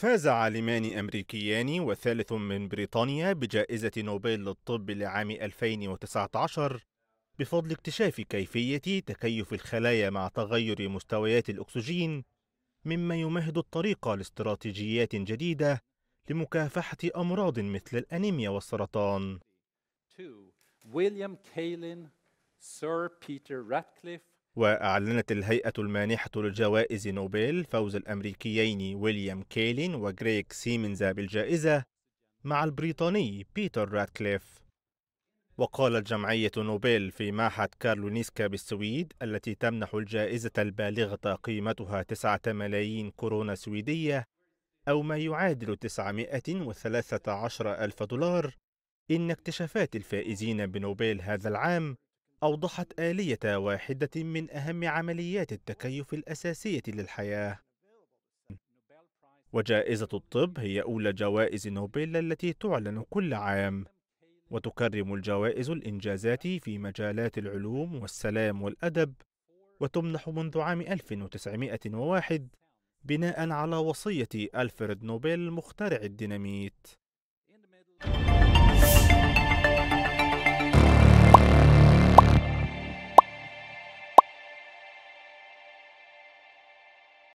فاز عالمان أمريكيان وثالث من بريطانيا بجائزة نوبل للطب لعام 2019 بفضل اكتشاف كيفية تكيف الخلايا مع تغير مستويات الأكسجين مما يمهد الطريق لاستراتيجيات جديدة لمكافحة أمراض مثل الأنيميا والسرطان. William Kalin, Sir Peter Ratcliffe, وأعلنت الهيئة المانحة لجوائز نوبل فوز الأمريكيين ويليام كيلين وغريغ سيمنز بالجائزة مع البريطاني بيتر راتكليف وقالت جمعية نوبل في معهد كارلونيسكا بالسويد التي تمنح الجائزة البالغة قيمتها 9 ملايين كورونا سويدية أو ما يعادل 913 ألف دولار إن اكتشافات الفائزين بنوبل هذا العام أوضحت آلية واحدة من أهم عمليات التكيف الأساسية للحياة وجائزة الطب هي أولى جوائز نوبل التي تعلن كل عام وتكرم الجوائز الإنجازات في مجالات العلوم والسلام والأدب وتمنح منذ عام 1901 بناء على وصية ألفريد نوبل مخترع الديناميت